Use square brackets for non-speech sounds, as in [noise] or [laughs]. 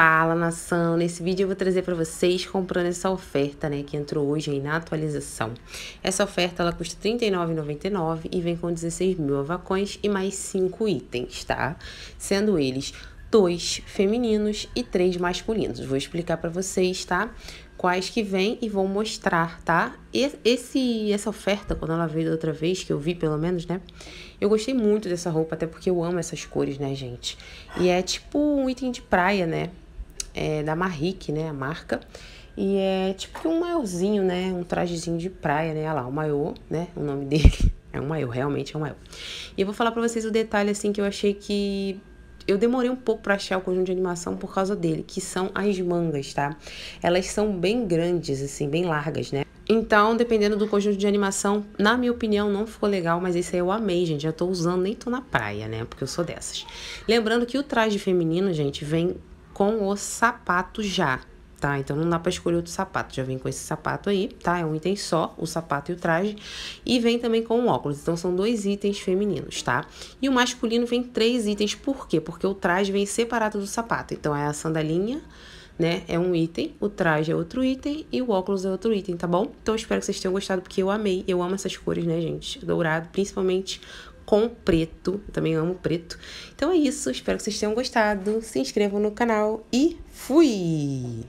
Fala nação, nesse vídeo eu vou trazer para vocês comprando essa oferta, né, que entrou hoje aí na atualização. Essa oferta ela custa R$ 39,99 e vem com 16 mil avacões e mais 5 itens, tá? Sendo eles dois femininos e três masculinos. Vou explicar para vocês, tá? Quais que vem e vou mostrar, tá? Esse, essa oferta, quando ela veio da outra vez, que eu vi pelo menos, né? Eu gostei muito dessa roupa, até porque eu amo essas cores, né, gente? E é tipo um item de praia, né? é da Marrique, né, a marca. E é tipo um maiôzinho, né, um trajezinho de praia, né, olha lá, o maiô, né, o nome [laughs] dele. É um maiô, realmente é um maiô. E eu vou falar para vocês o detalhe, assim, que eu achei que eu demorei um pouco para achar o conjunto de animação por causa dele, que são as mangas, tá? Elas são bem grandes, assim, bem largas, né? Então, dependendo do conjunto de animação, na minha opinião, não ficou legal, mas esse aí eu amei, gente. Já tô usando, nem tô na praia, né? Porque eu sou dessas. Lembrando que o traje feminino, gente, vem com o sapato já, tá? Então, não dá para escolher outro sapato. Já vem com esse sapato aí, tá? É um item só, o sapato e o traje. E vem também com o óculos. Então, são dois itens femininos, tá? E o masculino vem três itens. Por quê? Porque o traje vem separado do sapato. Então, é a sandalinha, né? É um item, o traje é outro item e o óculos é outro item, tá bom? Então, espero que vocês tenham gostado, porque eu amei. Eu amo essas cores, né, gente? Dourado, principalmente com preto. Eu também amo preto. Então é isso, espero que vocês tenham gostado. Se inscrevam no canal e fui!